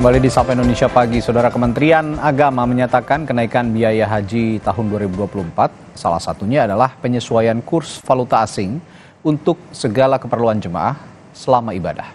Kembali di Sapa Indonesia Pagi, Saudara Kementerian Agama menyatakan kenaikan biaya haji tahun 2024 salah satunya adalah penyesuaian kurs valuta asing untuk segala keperluan jemaah selama ibadah.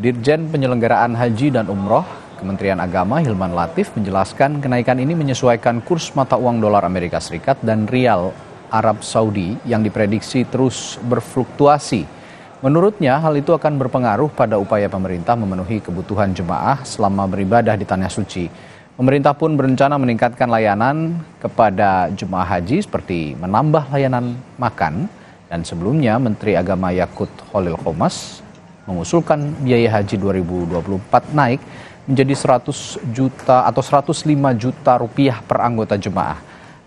Dirjen Penyelenggaraan Haji dan Umroh Kementerian Agama Hilman Latif menjelaskan kenaikan ini menyesuaikan kurs mata uang dolar Amerika Serikat dan rial Arab Saudi yang diprediksi terus berfluktuasi Menurutnya, hal itu akan berpengaruh pada upaya pemerintah memenuhi kebutuhan jemaah selama beribadah di tanah suci. Pemerintah pun berencana meningkatkan layanan kepada jemaah haji seperti menambah layanan makan dan sebelumnya Menteri Agama Yakut Holil Komas mengusulkan biaya haji 2024 naik menjadi 100 juta atau 105 juta rupiah per anggota jemaah.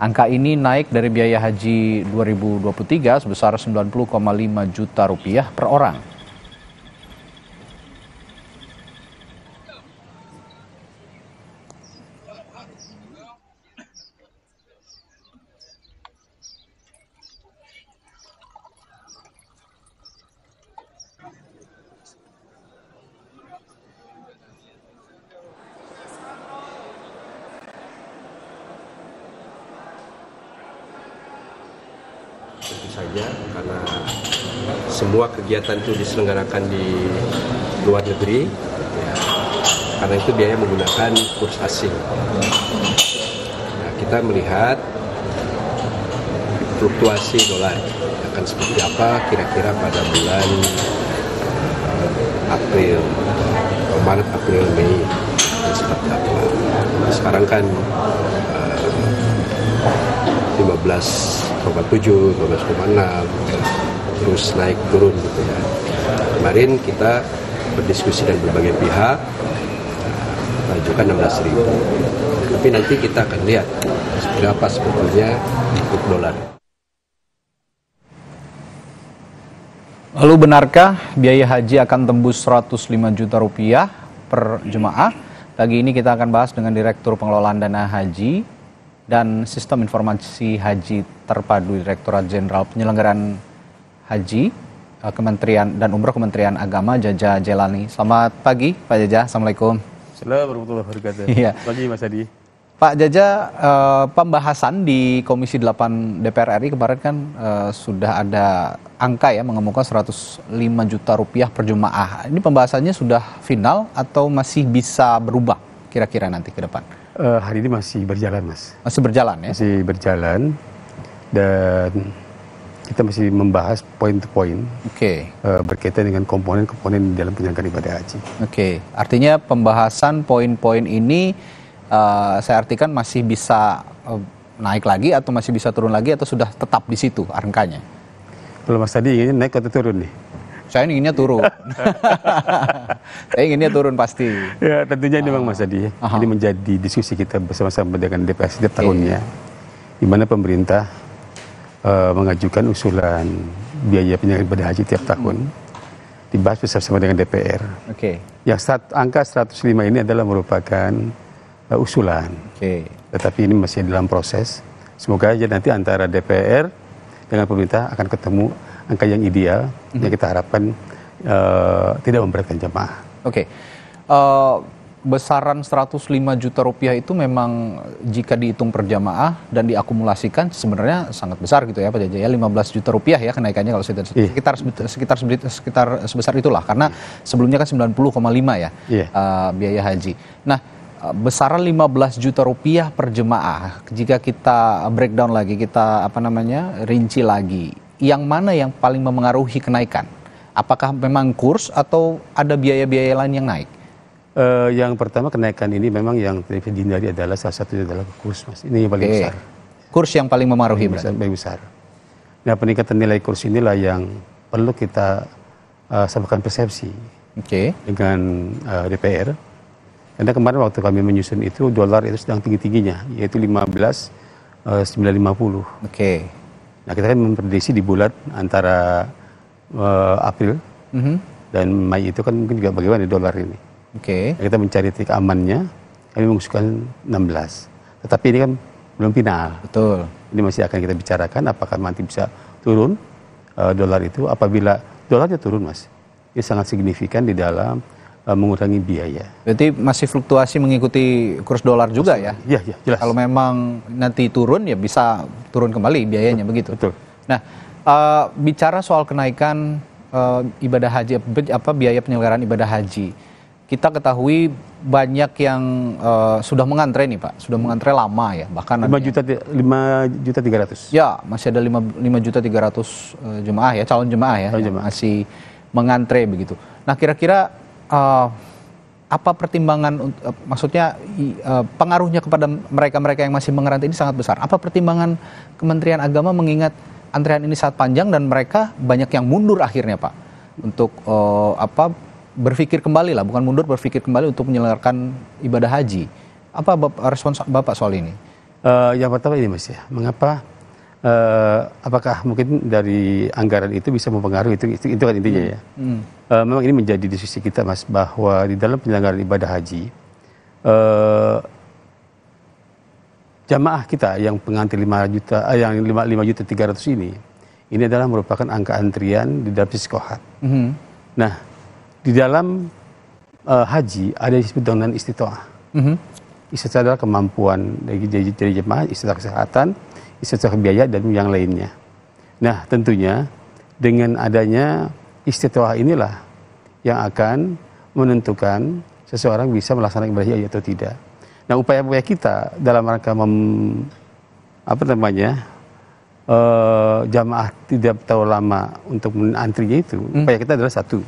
Angka ini naik dari biaya haji 2023 sebesar 90,5 juta rupiah per orang. tentu saja karena semua kegiatan itu diselenggarakan di luar negeri ya. karena itu biaya menggunakan kurs asing nah, kita melihat fluktuasi dolar akan seperti apa kira-kira pada bulan eh, April Maret April Mei seperti apa nah, sekarang kan 15 eh, 12,7, 12,6, terus naik turun gitu ya. Kemarin kita berdiskusi dengan berbagai pihak, mengajukan 16 ribu. Tapi nanti kita akan lihat berapa sebetulnya untuk dolar. Lalu benarkah biaya haji akan tembus 105 juta rupiah per jemaah? Pagi ini kita akan bahas dengan Direktur Pengelolaan Dana Haji dan Sistem Informasi Haji Terpadu Direktorat Jenderal Penyelenggaraan Haji eh, Kementerian dan Umroh Kementerian Agama Jaja Jelani. Selamat pagi Pak Jaja, Assalamualaikum. Selamat warahmatullahi ya. Iya. Pagi Mas Adi. Pak Jaja, eh, pembahasan di Komisi 8 DPR RI kemarin kan eh, sudah ada angka ya mengemuka 105 juta rupiah per jemaah. Ini pembahasannya sudah final atau masih bisa berubah kira-kira nanti ke depan? Uh, hari ini masih berjalan, Mas. Masih berjalan ya? Masih berjalan dan kita masih membahas poin to poin okay. uh, eh, berkaitan dengan komponen-komponen dalam penyelenggaraan ibadah haji. Oke, okay. artinya pembahasan poin-poin ini uh, saya artikan masih bisa uh, naik lagi atau masih bisa turun lagi atau sudah tetap di situ angkanya? Kalau Mas tadi ini naik atau turun nih? saya inginnya turun. saya inginnya turun pasti. Ya, tentunya ini Bang Mas ah. Adi. Ya. Aha. Ini menjadi diskusi kita bersama-sama dengan DPR setiap tahunnya. Di mana pemerintah uh, mengajukan usulan biaya penyelenggaraan ibadah haji tiap tahun dibahas bersama sama dengan DPR. Oke. Okay. Yang stat, angka 105 ini adalah merupakan uh, usulan. Oke. Okay. Tetapi ini masih dalam proses. Semoga aja nanti antara DPR dengan pemerintah akan ketemu angka yang ideal mm-hmm. yang mhm. kita harapkan uh, tidak memberatkan jemaah. Oke. Okay. Uh, eh, besaran 105 juta rupiah itu memang jika dihitung per jamaah dan diakumulasikan sebenarnya sangat besar gitu ya Pak Jaya. 15 juta rupiah ya kenaikannya kalau sekitar yeah. sekitar sekitar sekitar sebesar itulah karena yeah. sebelumnya kan 90,5 ya yeah. Iya. uh, biaya haji. Nah eh, besaran 15 juta rupiah per jemaah jika kita breakdown lagi kita apa namanya rinci lagi yang mana yang paling memengaruhi kenaikan? Apakah memang kurs atau ada biaya-biaya lain yang naik? Uh, yang pertama kenaikan ini memang yang terjadi dihindari adalah salah satunya adalah kurs mas. Ini yang paling okay. besar. Kurs yang paling memengaruhi yang besar, paling besar. Nah peningkatan nilai kurs inilah yang perlu kita uh, sampaikan persepsi okay. dengan uh, eh, DPR. Karena kemarin waktu kami menyusun itu dolar itu sedang tinggi tingginya yaitu 15 uh, 950. Oke. Okay. Nah kita kan memprediksi di bulan antara uh, April mm -hmm. dan Mei itu kan mungkin juga bagaimana di dolar ini. Oke. Okay. Nah, kita mencari titik amannya, kami mengusulkan 16. Tetapi ini kan belum final. Betul. Ini masih akan kita bicarakan apakah nanti bisa turun uh, dolar itu apabila dolarnya turun mas. Ini sangat signifikan di dalam Eh, mengurangi biaya. Berarti masih fluktuasi mengikuti kurs dolar juga ya? Iya, iya, jelas. Kalau memang nanti turun ya bisa turun kembali biayanya betul, begitu. Betul. Nah, uh, bicara soal kenaikan uh, ibadah haji apa biaya penyelenggaraan ibadah haji. Kita ketahui banyak yang uh, sudah mengantre nih Pak, sudah mengantre lama ya, bahkan 5 juta 5 juta 300. Ya, masih ada 5 5 juta 300 uh, jemaah ya, calon jemaah ya calon jemaah. masih mengantre begitu. Nah, kira-kira uh, apa pertimbangan uh, maksudnya uh, pengaruhnya kepada mereka-mereka yang masih mengerantai ini sangat besar. Apa pertimbangan Kementerian Agama mengingat antrian ini sangat panjang dan mereka banyak yang mundur akhirnya, Pak, untuk uh, apa berpikir kembali lah, bukan mundur berpikir kembali untuk menyelenggarakan ibadah haji. Apa respon Bapak soal ini? Uh, yang pertama ini Mas ya, mengapa uh, apakah mungkin dari anggaran itu bisa mempengaruhi itu itu, itu kan intinya hmm. ya. Hmm. Uh, memang ini menjadi diskusi kita Mas bahwa di dalam penyelenggaraan ibadah haji uh, jamaah kita yang pengantin 5 juta uh, yang lima lima juta ratus ini ini adalah merupakan angka antrian di dalam psikohat Hmm. Nah, di dalam uh, haji ada disebut dengan istitoah. -hmm. Istilah adalah kemampuan dari, jemaah, istilah kesehatan, secara biaya dan yang lainnya. Nah tentunya dengan adanya istiqomah inilah yang akan menentukan seseorang bisa melaksanakan ibadah haji iya atau tidak. Nah upaya-upaya kita dalam rangka mem, apa namanya e, jamaah tidak tahu lama untuk antrinya itu hmm. upaya kita adalah satu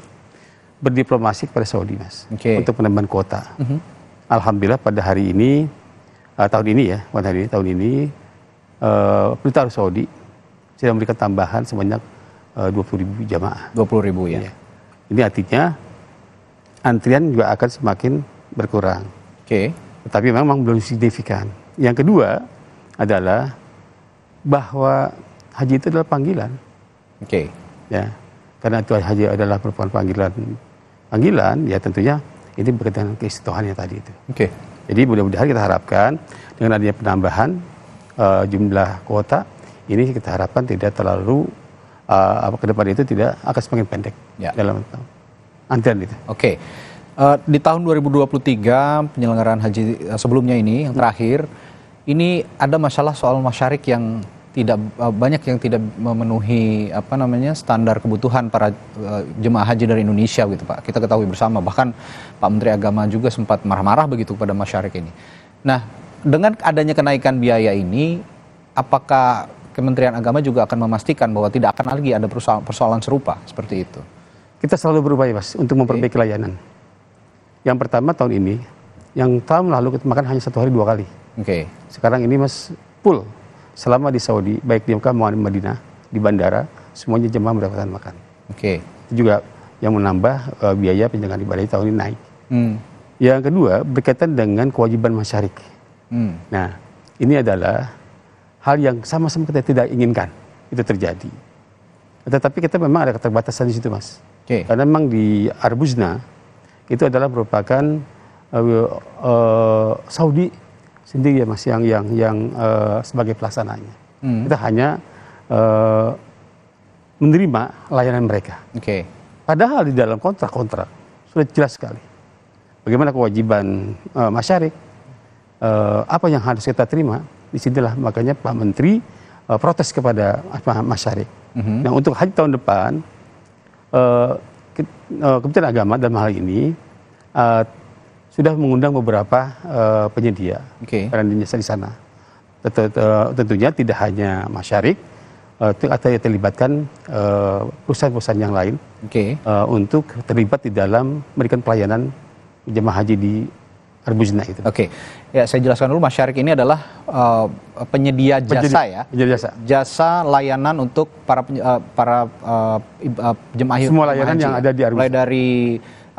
berdiplomasi kepada Saudi mas okay. untuk penambahan kuota. Hmm. Alhamdulillah pada hari ini uh, tahun ini ya pada hari ini tahun ini uh, eh, pemerintah Arab Saudi sudah memberikan tambahan sebanyak eh, uh, 20 ribu jamaah. 20 ribu ya. Iya. Ini artinya antrian juga akan semakin berkurang. Oke. Okay. Tetapi memang belum signifikan. Yang kedua adalah bahwa haji itu adalah panggilan. Oke. Okay. Ya. Karena itu haji adalah perempuan panggilan. Panggilan ya tentunya ini berkaitan dengan keistiqomahannya tadi itu. Oke. Okay. Jadi mudah-mudahan kita harapkan dengan adanya penambahan uh, jumlah kuota ini kita harapkan tidak terlalu uh, apa ke depan itu tidak akan semakin pendek ya. dalam antrian itu. Oke. Okay. Uh, eh, di tahun 2023 penyelenggaraan haji sebelumnya ini yang terakhir ini ada masalah soal masyarik yang tidak banyak yang tidak memenuhi apa namanya standar kebutuhan para jemaah haji dari Indonesia gitu Pak. Kita ketahui bersama bahkan Pak Menteri Agama juga sempat marah-marah begitu pada masyarakat ini. Nah, dengan adanya kenaikan biaya ini, apakah Kementerian Agama juga akan memastikan bahwa tidak akan lagi ada persoalan, persoalan serupa seperti itu? Kita selalu berupaya, mas untuk memperbaiki layanan. Yang pertama tahun ini, yang tahun lalu kita makan hanya satu hari dua kali. Oke. Okay. Sekarang ini mas full selama di Saudi baik di Mekah maupun Madinah di bandara semuanya jemaah mendapatkan makan. Oke. Okay. juga yang menambah uh, biaya penjagaan ibadah tahun ini naik. Hmm. Yang kedua berkaitan dengan kewajiban masyarakat Hmm. Nah, ini adalah hal yang sama-sama kita tidak inginkan itu terjadi. Tetapi kita memang ada keterbatasan di situ, Mas. Okay. Karena memang di Arbuzna itu adalah merupakan uh, uh, Saudi sendiri ya, Mas, yang yang yang uh, sebagai pelaksananya. Hmm. Kita hanya uh, menerima layanan mereka. Okay. Padahal di dalam kontrak-kontrak sudah jelas sekali bagaimana kewajiban uh, masyarakat uh, apa yang harus kita terima di disinilah makanya Pak Menteri uh, protes kepada Syarif. Mm -hmm. Nah untuk haji tahun depan eh, ke, uh, Kementerian Agama dalam hal ini uh, sudah mengundang beberapa uh, penyedia okay. di sana. Tentunya tidak hanya Mas masyarakat atau terlibatkan perusahaan-perusahaan yang lain okay. untuk terlibat di dalam memberikan pelayanan jemaah haji di Arbujna itu. Oke, okay. ya saya jelaskan dulu Mas ini adalah uh, penyedia jasa penyedia, ya. Penyedia jasa. Jasa layanan untuk para uh, para uh, uh, jemaah Semua layanan haji, yang ya. ada di Arbujna. Mulai dari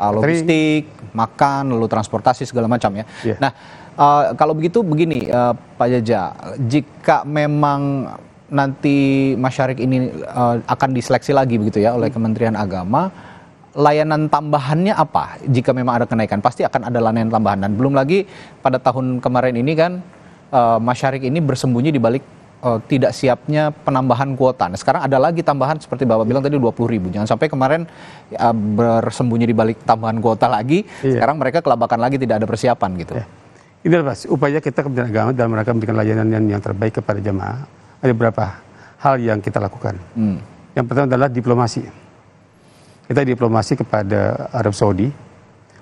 uh, logistik, makan, lalu transportasi segala macam ya. Yeah. Nah, uh, kalau begitu begini uh, Pak Jaja, jika memang nanti masyarakat ini uh, akan diseleksi lagi begitu ya oleh Kementerian Agama layanan tambahannya apa jika memang ada kenaikan? Pasti akan ada layanan tambahan dan belum lagi pada tahun kemarin ini kan uh, eh, Masyarik ini bersembunyi di balik uh, tidak siapnya penambahan kuota. Nah, sekarang ada lagi tambahan seperti Bapak bilang tadi 20 ribu. Jangan sampai kemarin uh, bersembunyi di balik tambahan kuota lagi. Iya. Sekarang mereka kelabakan lagi tidak ada persiapan gitu. Ya. Ini adalah upaya kita Kementerian Agama dalam rangka memberikan layanan yang, yang terbaik kepada jemaah. Ada beberapa hal yang kita lakukan. Hmm. Yang pertama adalah diplomasi kita diplomasi kepada Arab Saudi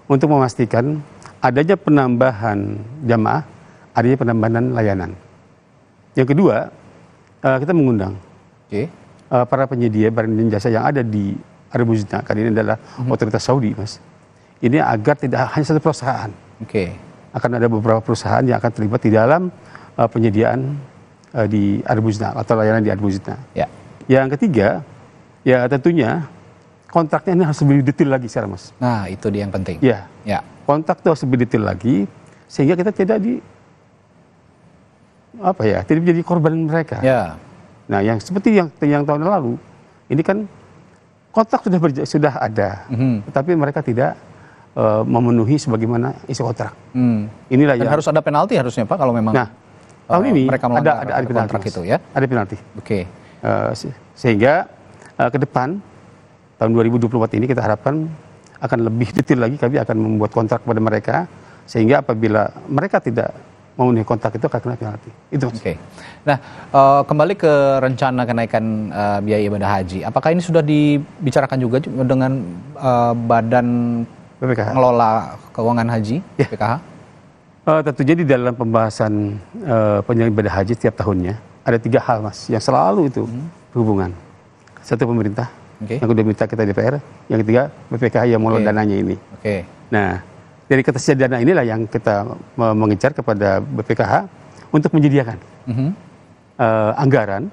untuk memastikan adanya penambahan jamaah, adanya penambahan layanan. Yang kedua, eh, kita mengundang okay. Eh, para penyedia barang dan jasa yang ada di Arab Saudi. kali ini adalah hmm otoritas Saudi, mas. Ini agar tidak hanya satu perusahaan. Okay. Akan ada beberapa perusahaan yang akan terlibat di dalam uh, penyediaan uh, di Arab atau layanan di Arab Uzna. Ya. Yeah. Yang ketiga, ya tentunya kontraknya ini harus lebih detail lagi sekarang mas. Nah itu dia yang penting. Ya. ya. Kontrak itu harus lebih detail lagi sehingga kita tidak di apa ya tidak menjadi korban mereka. Ya. Nah yang seperti yang yang tahun lalu ini kan kontrak sudah berja, sudah ada, mm-hmm. tapi mereka tidak uh, memenuhi sebagaimana isi kontrak. Mm. Inilah yang harus ada penalti harusnya pak kalau memang. Nah tahun uh, ini mereka ada ada, ada penalti itu ya. Ada penalti. Oke. Okay. Uh, eh, se- sehingga uh, ke depan tahun 2024 ini kita harapkan akan lebih detail lagi kami akan membuat kontrak kepada mereka sehingga apabila mereka tidak memenuhi kontrak itu akan kena penalti. Itu. Oke. Okay. Nah, uh, kembali ke rencana kenaikan uh, biaya ibadah haji. Apakah ini sudah dibicarakan juga dengan uh, badan BPKH. pengelola keuangan haji ya. BPKH? Uh, tentu jadi dalam pembahasan uh, penyelenggara ibadah haji tiap tahunnya ada tiga hal mas yang selalu itu hmm. berhubungan. Satu pemerintah, okay. yang kedua minta kita DPR. Yang ketiga BPKH yang mulai okay. dananya ini. Oke. Okay. Nah dari ketersediaan dana inilah yang kita mengejar kepada BPKH untuk menyediakan mm -hmm. uh, anggaran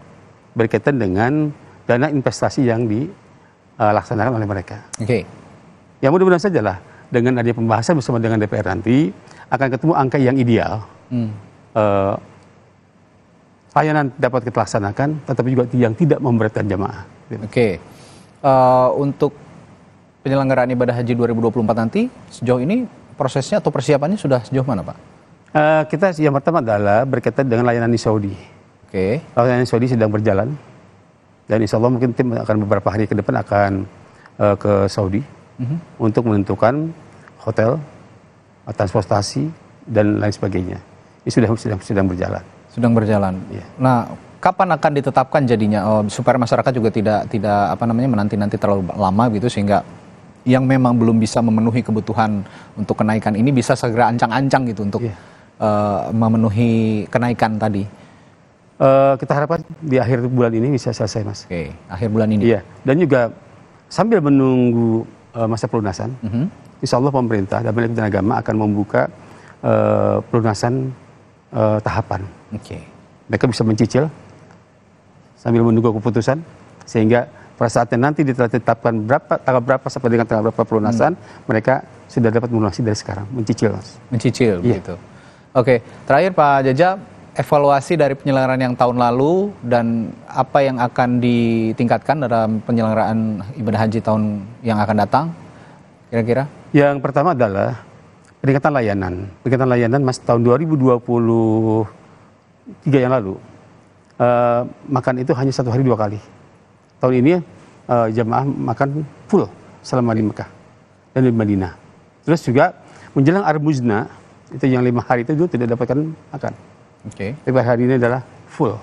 berkaitan dengan dana investasi yang dilaksanakan eh, oleh mereka. Oke. Okay. Ya mudah-mudahan sajalah dengan adanya pembahasan bersama dengan DPR nanti akan ketemu angka yang ideal. Mm. Uh, layanan dapat kita laksanakan, tetapi juga yang tidak memberatkan jamaah. Oke. Okay uh, untuk penyelenggaraan ibadah haji 2024 nanti sejauh ini prosesnya atau persiapannya sudah sejauh mana Pak? Uh, kita yang pertama adalah berkaitan dengan layanan di Saudi. Oke. Okay. Layanan di Saudi sedang berjalan dan insya Allah mungkin tim akan beberapa hari ke depan akan uh, ke Saudi uh mhm. -huh. untuk menentukan hotel, transportasi dan lain sebagainya. Ini sudah sedang sedang berjalan. Sedang berjalan. Yeah. Nah, kapan akan ditetapkan jadinya oh, supaya masyarakat juga tidak tidak apa namanya menanti-nanti terlalu lama gitu sehingga yang memang belum bisa memenuhi kebutuhan untuk kenaikan ini bisa segera ancang-ancang gitu untuk yeah. Iya. uh, memenuhi kenaikan tadi. Uh, kita harapkan di akhir bulan ini bisa selesai, Mas. Oke, okay. akhir bulan ini. Iya, dan juga sambil menunggu uh, masa pelunasan, mm -hmm. Insya Allah pemerintah dan Kementerian Agama akan membuka uh, pelunasan uh, tahapan. Oke. Okay. Mereka bisa mencicil sambil menunggu keputusan sehingga pada saatnya nanti ditetapkan berapa tanggal berapa sampai dengan tanggal berapa pelunasan hmm. mereka sudah dapat melunasi dari sekarang mencicil mencicil yeah. begitu oke terakhir Pak Jaja evaluasi dari penyelenggaraan yang tahun lalu dan apa yang akan ditingkatkan dalam penyelenggaraan ibadah haji tahun yang akan datang kira-kira? Yang pertama adalah peningkatan layanan. Peningkatan layanan mas tahun 2023 yang lalu Eh, makan itu hanya satu hari dua kali. Tahun ini uh, eh, jamaah makan full selama di Mekah dan di Madinah. Terus juga menjelang Armuzna itu yang lima hari itu juga tidak dapatkan makan. Oke. Okay. hari ini adalah full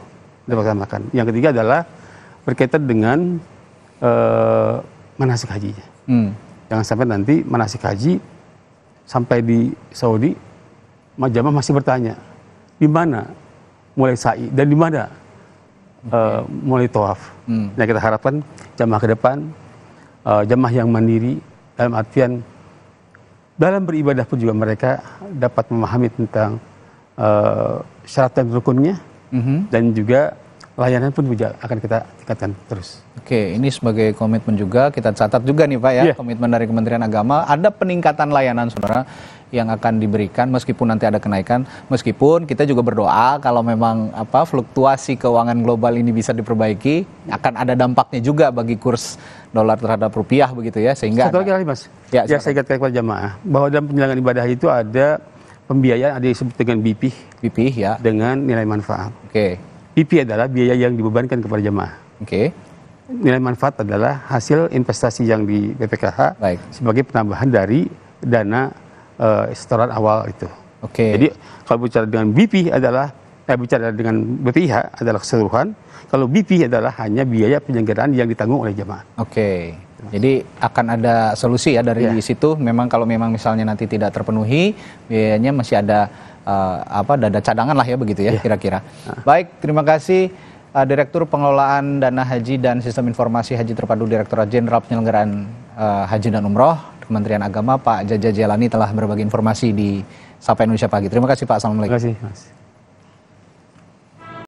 dapatkan makan. Yang ketiga adalah berkaitan dengan uh, manasik haji. Hmm. Jangan sampai nanti manasik haji sampai di Saudi jamaah masih bertanya di mana mulai sa'i dan di mana okay. uh, eh, mulai tawaf. Hmm. Nah kita harapkan jamaah ke depan uh, jamaah yang mandiri dalam artian dalam beribadah pun juga mereka dapat memahami tentang uh, syarat dan rukunnya mm -hmm. dan juga layanan pun akan kita tingkatkan terus. Oke, ini sebagai komitmen juga kita catat juga nih Pak ya, yeah. komitmen dari Kementerian Agama ada peningkatan layanan Saudara yang akan diberikan meskipun nanti ada kenaikan, meskipun kita juga berdoa kalau memang apa fluktuasi keuangan global ini bisa diperbaiki, akan ada dampaknya juga bagi kurs dolar terhadap rupiah begitu ya sehingga Satu lagi, Mas. Ya, ya saya ingatkan kepada jamaah bahwa dalam penyelenggaraan ibadah itu ada pembiayaan ada disebut dengan BP, BP ya. Dengan nilai manfaat. Oke. Okay. PP adalah biaya yang dibebankan kepada jemaah. Oke. Okay. Nilai manfaat adalah hasil investasi yang di BPKH Baik. sebagai penambahan dari dana uh, setoran awal itu. Oke. Okay. Jadi kalau bicara dengan BP adalah eh, bicara dengan BPIH adalah keseluruhan. Kalau BP adalah hanya biaya penyelenggaraan yang ditanggung oleh jemaah. Oke. Okay. Jadi akan ada solusi ya dari yeah. situ. Memang kalau memang misalnya nanti tidak terpenuhi, biayanya masih ada uh, apa dana cadangan lah ya begitu ya iya. kira-kira. Ya. Baik, terima kasih uh, Direktur Pengelolaan Dana Haji dan Sistem Informasi Haji Terpadu Direktorat Jenderal Penyelenggaraan uh, Haji dan Umroh Kementerian Agama Pak Jaja Jelani telah berbagi informasi di Sapa Indonesia Pagi. Terima kasih Pak. Assalamualaikum. Terima kasih. Mas.